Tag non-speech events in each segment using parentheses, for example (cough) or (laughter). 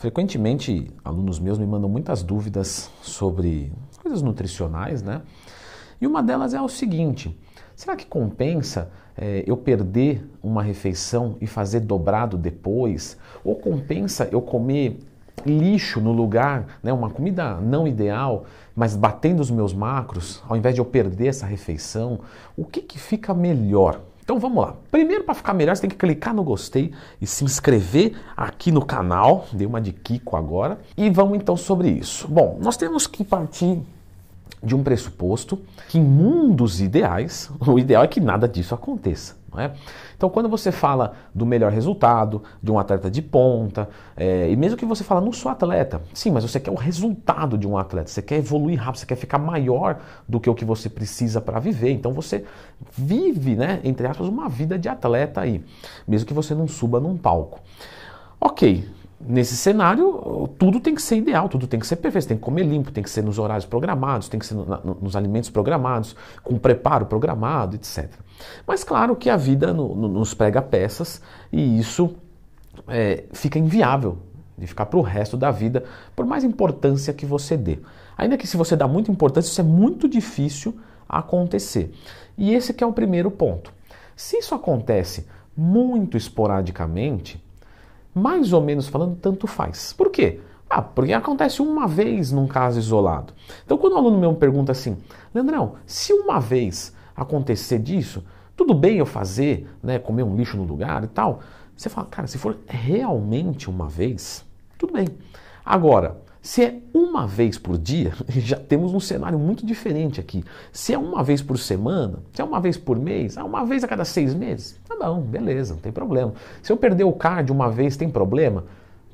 Frequentemente, alunos meus me mandam muitas dúvidas sobre coisas nutricionais, né? E uma delas é o seguinte: será que compensa é, eu perder uma refeição e fazer dobrado depois? Ou compensa eu comer lixo no lugar, né, uma comida não ideal, mas batendo os meus macros, ao invés de eu perder essa refeição? O que, que fica melhor? Então vamos lá. Primeiro, para ficar melhor, você tem que clicar no gostei e se inscrever aqui no canal. Dei uma de Kiko agora. E vamos então sobre isso. Bom, nós temos que partir de um pressuposto que em mundos ideais, (laughs) o ideal é que nada disso aconteça. É? Então, quando você fala do melhor resultado, de um atleta de ponta, é, e mesmo que você fala, não sou atleta, sim, mas você quer o resultado de um atleta, você quer evoluir rápido, você quer ficar maior do que o que você precisa para viver. Então, você vive, né, entre aspas, uma vida de atleta aí, mesmo que você não suba num palco. Ok, nesse cenário, tudo tem que ser ideal, tudo tem que ser perfeito. Você tem que comer limpo, tem que ser nos horários programados, tem que ser no, no, nos alimentos programados, com preparo programado, etc. Mas claro que a vida no, nos prega peças e isso é, fica inviável de ficar para o resto da vida, por mais importância que você dê. Ainda que se você dá muita importância, isso é muito difícil acontecer. E esse que é o primeiro ponto. Se isso acontece muito esporadicamente, mais ou menos falando, tanto faz. Por quê? Ah, porque acontece uma vez num caso isolado. Então, quando o aluno meu me pergunta assim, Leandrão, se uma vez acontecer disso, tudo bem eu fazer, né, comer um lixo no lugar e tal? Você fala, cara, se for realmente uma vez, tudo bem. Agora, se é uma vez por dia, (laughs) já temos um cenário muito diferente aqui. Se é uma vez por semana, se é uma vez por mês, é uma vez a cada seis meses, tá bom, beleza, não tem problema. Se eu perder o card uma vez, tem problema?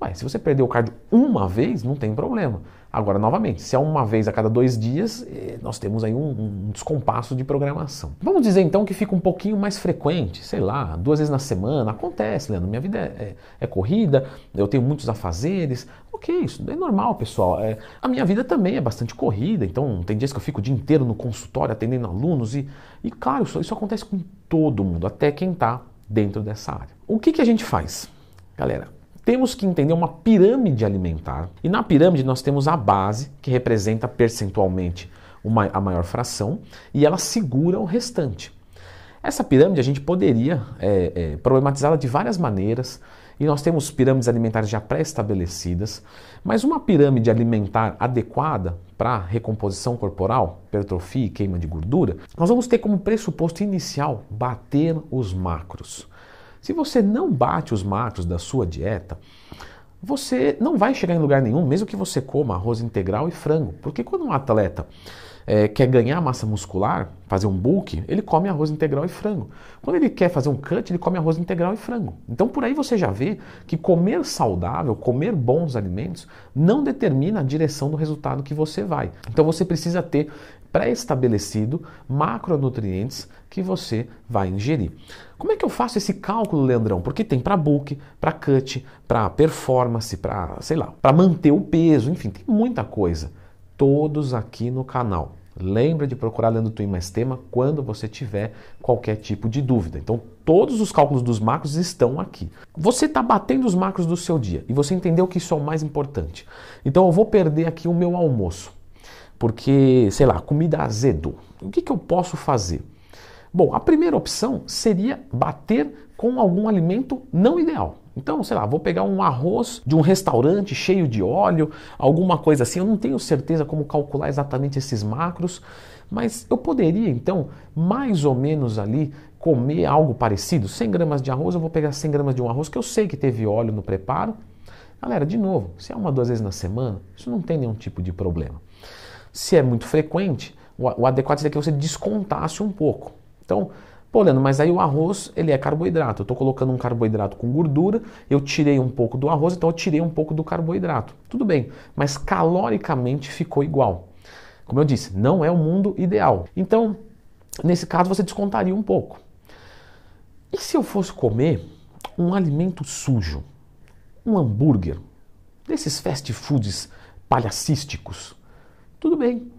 Ué, se você perder o cardio uma vez, não tem problema. Agora, novamente, se é uma vez a cada dois dias, eh, nós temos aí um, um, descompasso de programação. Vamos dizer então que fica um pouquinho mais frequente, sei lá, duas vezes na semana. Acontece, Leandro, minha vida é, é, é corrida, eu tenho muitos afazeres. Ok, isso é normal, pessoal. É, a minha vida também é bastante corrida, então tem dias que eu fico o dia inteiro no consultório atendendo alunos e, e claro, isso, isso acontece com todo mundo, até quem está dentro dessa área. O que, que a gente faz? Galera, temos que entender uma pirâmide alimentar. E na pirâmide nós temos a base, que representa percentualmente uma, a maior fração, e ela segura o restante. Essa pirâmide a gente poderia é, é, problematizá-la de várias maneiras, e nós temos pirâmides alimentares já pré-estabelecidas, mas uma pirâmide alimentar adequada para recomposição corporal, hipertrofia e queima de gordura, nós vamos ter como pressuposto inicial bater os macros. Se você não bate os macros da sua dieta, você não vai chegar em lugar nenhum, mesmo que você coma arroz integral e frango. Porque quando um atleta é, quer ganhar massa muscular, fazer um bulk, ele come arroz integral e frango. Quando ele quer fazer um cut, ele come arroz integral e frango. Então por aí você já vê que comer saudável, comer bons alimentos, não determina a direção do resultado que você vai. Então você precisa ter pré-estabelecido macronutrientes que você vai ingerir. Como é que eu faço esse cálculo, Leandrão? Porque tem para book, para cut, para performance, para, sei lá, para manter o peso, enfim, tem muita coisa todos aqui no canal. Lembra de procurar Lendo Twin mais tema quando você tiver qualquer tipo de dúvida. Então, todos os cálculos dos macros estão aqui. Você está batendo os macros do seu dia e você entendeu que isso é o mais importante. Então, eu vou perder aqui o meu almoço, porque, sei lá, comida azedou. O que, que eu posso fazer? Bom, a primeira opção seria bater com algum alimento não ideal. Então, sei lá, vou pegar um arroz de um restaurante cheio de óleo, alguma coisa assim. Eu não tenho certeza como calcular exatamente esses macros, mas eu poderia então, mais ou menos ali, comer algo parecido. 100 gramas de arroz, eu vou pegar 100 gramas de um arroz que eu sei que teve óleo no preparo. Galera, de novo, se é uma, duas vezes na semana, isso não tem nenhum tipo de problema. Se é muito frequente, o adequado seria que você descontasse um pouco. Então, Pô, Leandro, mas aí o arroz, ele é carboidrato. Eu estou colocando um carboidrato com gordura, eu tirei um pouco do arroz, então eu tirei um pouco do carboidrato. Tudo bem, mas caloricamente ficou igual. Como eu disse, não é o mundo ideal. Então, nesse caso, você descontaria um pouco. E se eu fosse comer um alimento sujo? Um hambúrguer? Desses fast foods palhacísticos? Tudo bem.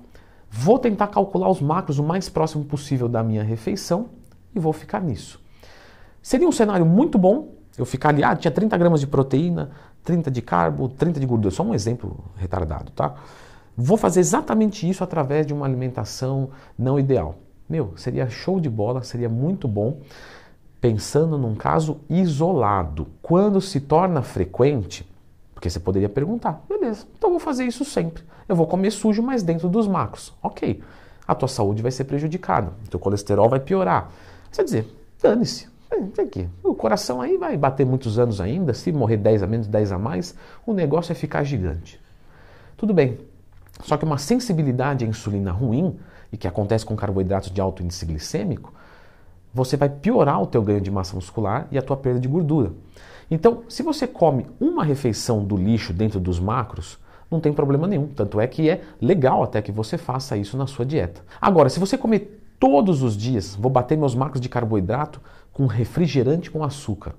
Vou tentar calcular os macros o mais próximo possível da minha refeição e vou ficar nisso. Seria um cenário muito bom eu ficar ali, ah, tinha 30 gramas de proteína, 30 de carbo, 30 de gordura, só um exemplo retardado, tá? Vou fazer exatamente isso através de uma alimentação não ideal. Meu, seria show de bola, seria muito bom, pensando num caso isolado. Quando se torna frequente, porque você poderia perguntar, beleza, então vou fazer isso sempre. Eu vou comer sujo, mas dentro dos macros. Ok. A tua saúde vai ser prejudicada, teu colesterol vai piorar, você dizer, dane-se. É, aqui. O coração aí vai bater muitos anos ainda, se morrer 10 a menos, 10 a mais, o negócio é ficar gigante. Tudo bem. Só que uma sensibilidade à insulina ruim, e que acontece com carboidratos de alto índice glicêmico, você vai piorar o teu ganho de massa muscular e a tua perda de gordura. Então, se você come uma refeição do lixo dentro dos macros, não tem problema nenhum. Tanto é que é legal até que você faça isso na sua dieta. Agora, se você comer Todos os dias vou bater meus marcos de carboidrato com refrigerante com açúcar.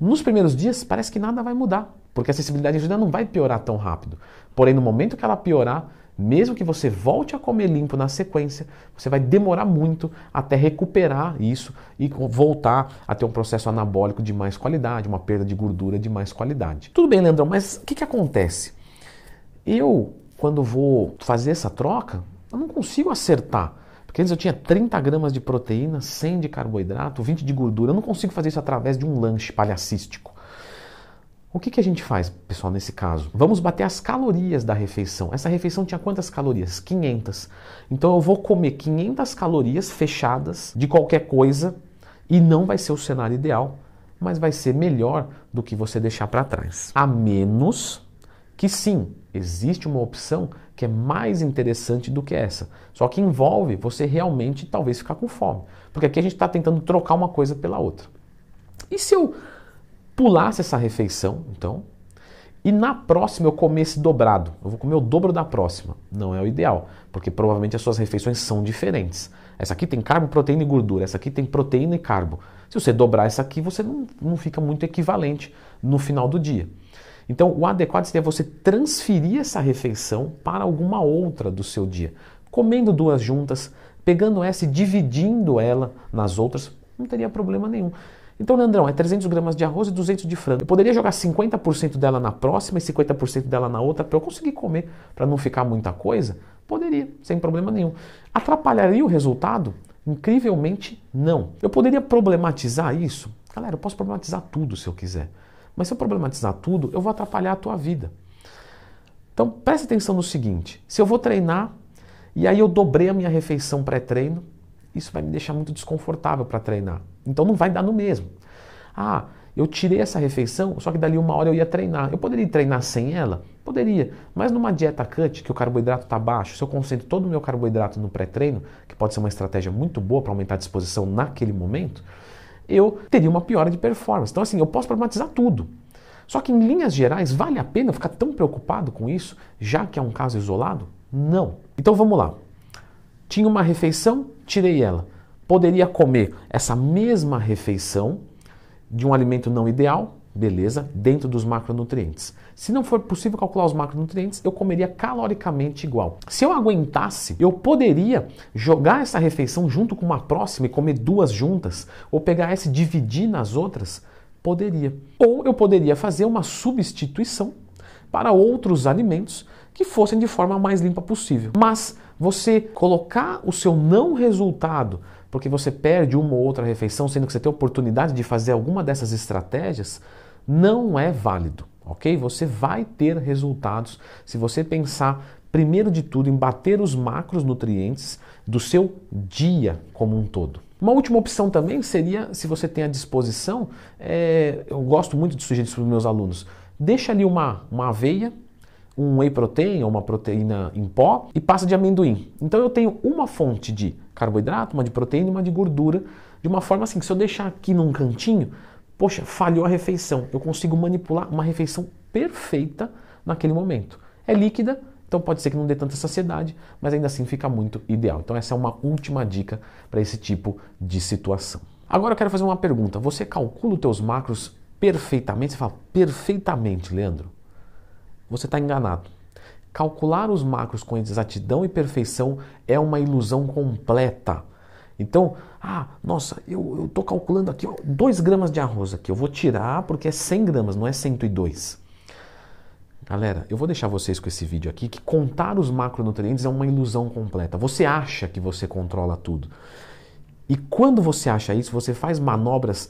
Nos primeiros dias parece que nada vai mudar, porque a sensibilidade insulina não vai piorar tão rápido. Porém, no momento que ela piorar, mesmo que você volte a comer limpo na sequência, você vai demorar muito até recuperar isso e voltar a ter um processo anabólico de mais qualidade, uma perda de gordura de mais qualidade. Tudo bem, Leandrão, mas o que, que acontece? Eu, quando vou fazer essa troca, eu não consigo acertar porque eu tinha 30 gramas de proteína, 100 de carboidrato, 20 de gordura. Eu não consigo fazer isso através de um lanche palhacístico. O que, que a gente faz, pessoal, nesse caso? Vamos bater as calorias da refeição. Essa refeição tinha quantas calorias? 500. Então eu vou comer 500 calorias fechadas de qualquer coisa e não vai ser o cenário ideal, mas vai ser melhor do que você deixar para trás. A menos que sim, existe uma opção que é mais interessante do que essa. Só que envolve você realmente talvez ficar com fome. Porque aqui a gente está tentando trocar uma coisa pela outra. E se eu pulasse essa refeição, então, e na próxima eu comesse dobrado, eu vou comer o dobro da próxima. Não é o ideal, porque provavelmente as suas refeições são diferentes. Essa aqui tem carbo, proteína e gordura, essa aqui tem proteína e carbo. Se você dobrar essa aqui, você não, não fica muito equivalente no final do dia. Então, o adequado seria você transferir essa refeição para alguma outra do seu dia, comendo duas juntas, pegando essa e dividindo ela nas outras, não teria problema nenhum. Então, Leandrão, é 300 gramas de arroz e 200 de frango. Eu poderia jogar 50% dela na próxima e 50% dela na outra para eu conseguir comer, para não ficar muita coisa? Poderia, sem problema nenhum. Atrapalharia o resultado? Incrivelmente, não. Eu poderia problematizar isso? Galera, eu posso problematizar tudo se eu quiser. Mas se eu problematizar tudo, eu vou atrapalhar a tua vida. Então preste atenção no seguinte: se eu vou treinar e aí eu dobrei a minha refeição pré-treino, isso vai me deixar muito desconfortável para treinar. Então não vai dar no mesmo. Ah, eu tirei essa refeição, só que dali uma hora eu ia treinar. Eu poderia treinar sem ela? Poderia, mas numa dieta cut, que o carboidrato está baixo, se eu concentro todo o meu carboidrato no pré-treino, que pode ser uma estratégia muito boa para aumentar a disposição naquele momento, eu teria uma piora de performance. Então, assim, eu posso problematizar tudo. Só que, em linhas gerais, vale a pena ficar tão preocupado com isso, já que é um caso isolado? Não. Então, vamos lá. Tinha uma refeição, tirei ela. Poderia comer essa mesma refeição de um alimento não ideal, beleza, dentro dos macronutrientes. Se não for possível calcular os macronutrientes, eu comeria caloricamente igual. Se eu aguentasse, eu poderia jogar essa refeição junto com uma próxima e comer duas juntas, ou pegar essa e dividir nas outras, poderia. Ou eu poderia fazer uma substituição para outros alimentos que fossem de forma mais limpa possível. Mas você colocar o seu não resultado, porque você perde uma ou outra refeição, sendo que você tem oportunidade de fazer alguma dessas estratégias, não é válido, ok? Você vai ter resultados se você pensar, primeiro de tudo, em bater os macronutrientes do seu dia como um todo. Uma última opção também seria, se você tem à disposição, é, eu gosto muito de sugerir isso para os meus alunos, deixa ali uma, uma aveia, um whey protein ou uma proteína em pó e passa de amendoim. Então eu tenho uma fonte de carboidrato, uma de proteína e uma de gordura, de uma forma assim que se eu deixar aqui num cantinho, Poxa, falhou a refeição. Eu consigo manipular uma refeição perfeita naquele momento. É líquida, então pode ser que não dê tanta saciedade, mas ainda assim fica muito ideal. Então essa é uma última dica para esse tipo de situação. Agora eu quero fazer uma pergunta. Você calcula os teus macros perfeitamente? Você fala, perfeitamente, Leandro. Você está enganado. Calcular os macros com exatidão e perfeição é uma ilusão completa. Então, ah, nossa, eu estou calculando aqui 2 gramas de arroz aqui. Eu vou tirar porque é 100 gramas, não é 102. Galera, eu vou deixar vocês com esse vídeo aqui que contar os macronutrientes é uma ilusão completa. Você acha que você controla tudo. E quando você acha isso, você faz manobras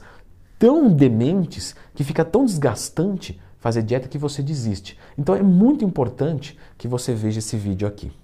tão dementes que fica tão desgastante fazer dieta que você desiste. Então é muito importante que você veja esse vídeo aqui.